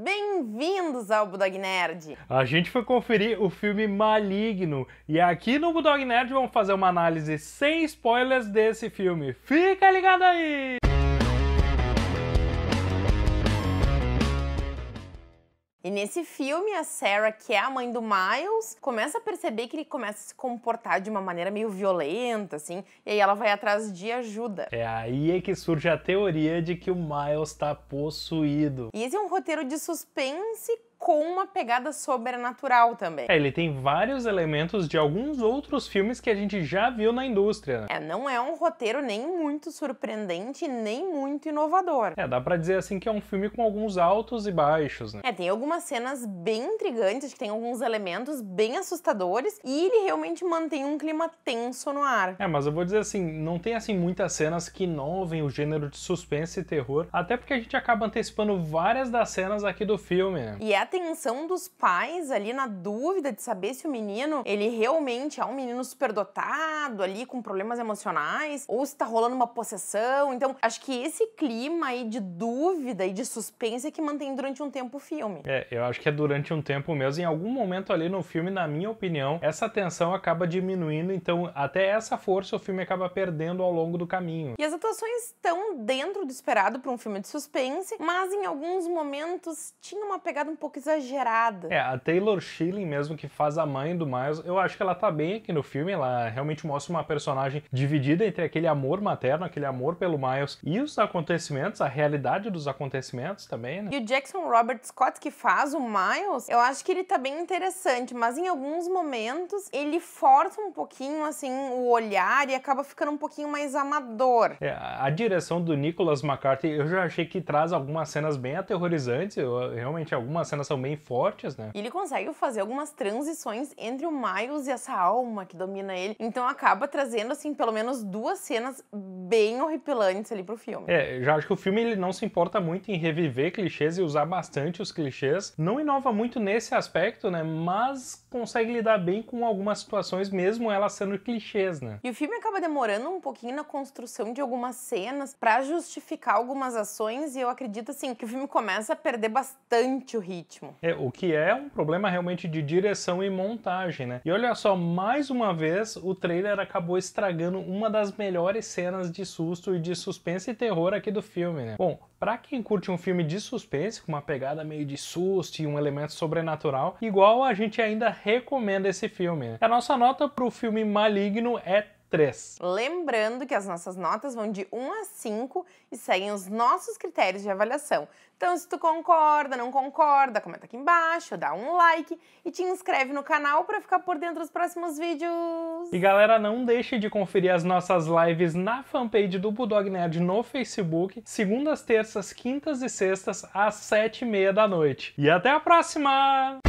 Bem-vindos ao Budog Nerd! A gente foi conferir o filme Maligno e aqui no Budog Nerd vamos fazer uma análise sem spoilers desse filme. Fica ligado aí! E nesse filme, a Sarah, que é a mãe do Miles, começa a perceber que ele começa a se comportar de uma maneira meio violenta, assim, e aí ela vai atrás de ajuda. É aí é que surge a teoria de que o Miles tá possuído. E esse é um roteiro de suspense com uma pegada sobrenatural também. É, ele tem vários elementos de alguns outros filmes que a gente já viu na indústria. Né? É, não é um roteiro nem muito surpreendente, nem muito inovador. É, dá para dizer assim que é um filme com alguns altos e baixos, né? É, tem algumas cenas bem intrigantes, que tem alguns elementos bem assustadores e ele realmente mantém um clima tenso no ar. É, mas eu vou dizer assim, não tem assim muitas cenas que inovem o gênero de suspense e terror, até porque a gente acaba antecipando várias das cenas aqui do filme. Né? E é tensão dos pais ali na dúvida de saber se o menino, ele realmente é um menino superdotado ali, com problemas emocionais, ou se tá rolando uma possessão. Então, acho que esse clima aí de dúvida e de suspense é que mantém durante um tempo o filme. É, eu acho que é durante um tempo mesmo. Em algum momento ali no filme, na minha opinião, essa tensão acaba diminuindo, então até essa força o filme acaba perdendo ao longo do caminho. E as atuações estão dentro do esperado para um filme de suspense, mas em alguns momentos tinha uma pegada um pouco exagerada. É, a Taylor Schilling mesmo, que faz a mãe do Miles, eu acho que ela tá bem aqui no filme, ela realmente mostra uma personagem dividida entre aquele amor materno, aquele amor pelo Miles e os acontecimentos, a realidade dos acontecimentos também, né? E o Jackson Robert Scott que faz o Miles, eu acho que ele tá bem interessante, mas em alguns momentos ele força um pouquinho, assim, o olhar e acaba ficando um pouquinho mais amador. É, a direção do Nicholas McCarthy, eu já achei que traz algumas cenas bem aterrorizantes, eu, realmente algumas cenas são bem fortes, né? E ele consegue fazer algumas transições entre o Miles e essa alma que domina ele. Então acaba trazendo, assim, pelo menos duas cenas bem horripilantes ali pro filme. É, já acho que o filme ele não se importa muito em reviver clichês e usar bastante os clichês. Não inova muito nesse aspecto, né? Mas consegue lidar bem com algumas situações, mesmo elas sendo clichês, né? E o filme acaba demorando um pouquinho na construção de algumas cenas para justificar algumas ações. E eu acredito, assim, que o filme começa a perder bastante o ritmo ótimo. É, o que é um problema realmente de direção e montagem, né? E olha só, mais uma vez o trailer acabou estragando uma das melhores cenas de susto e de suspense e terror aqui do filme, né? Bom, para quem curte um filme de suspense com uma pegada meio de susto e um elemento sobrenatural, igual a gente ainda recomenda esse filme. Né? A nossa nota pro filme Maligno é 3. Lembrando que as nossas notas vão de 1 a 5 e seguem os nossos critérios de avaliação. Então, se tu concorda, não concorda, comenta aqui embaixo, dá um like e te inscreve no canal para ficar por dentro dos próximos vídeos. E galera, não deixe de conferir as nossas lives na fanpage do Bulldog Nerd no Facebook, segundas, terças, quintas e sextas, às sete e meia da noite. E até a próxima!